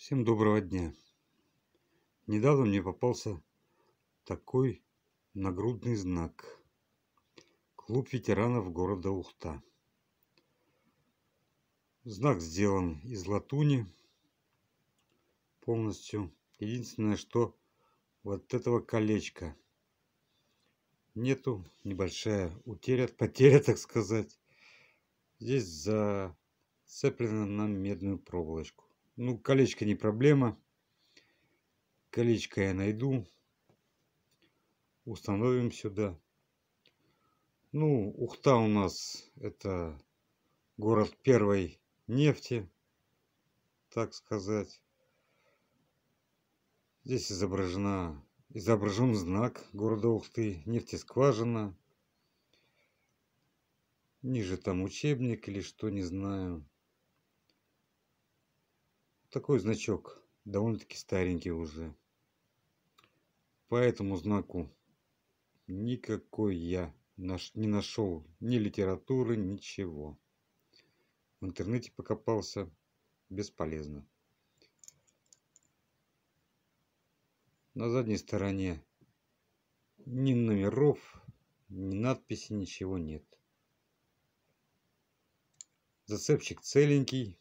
Всем доброго дня. Недавно мне попался такой нагрудный знак. Клуб ветеранов города Ухта. Знак сделан из латуни полностью. Единственное, что вот этого колечка нету. Небольшая утеря, потеря, так сказать. Здесь зацеплено на медную проволочку. Ну, колечко не проблема. Колечко я найду. Установим сюда. Ну, Ухта у нас это город первой нефти, так сказать. Здесь изображена, изображен знак города Ухты, нефтескважина. Ниже там учебник или что, не знаю такой значок, довольно-таки старенький уже. По этому знаку никакой я наш не нашел ни литературы, ничего. В интернете покопался бесполезно. На задней стороне ни номеров, ни надписи, ничего нет. Зацепчик целенький,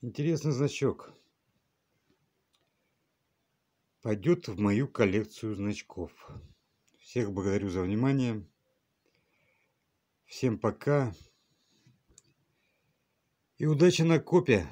Интересный значок. Пойдет в мою коллекцию значков. Всех благодарю за внимание. Всем пока. И удачи на копия.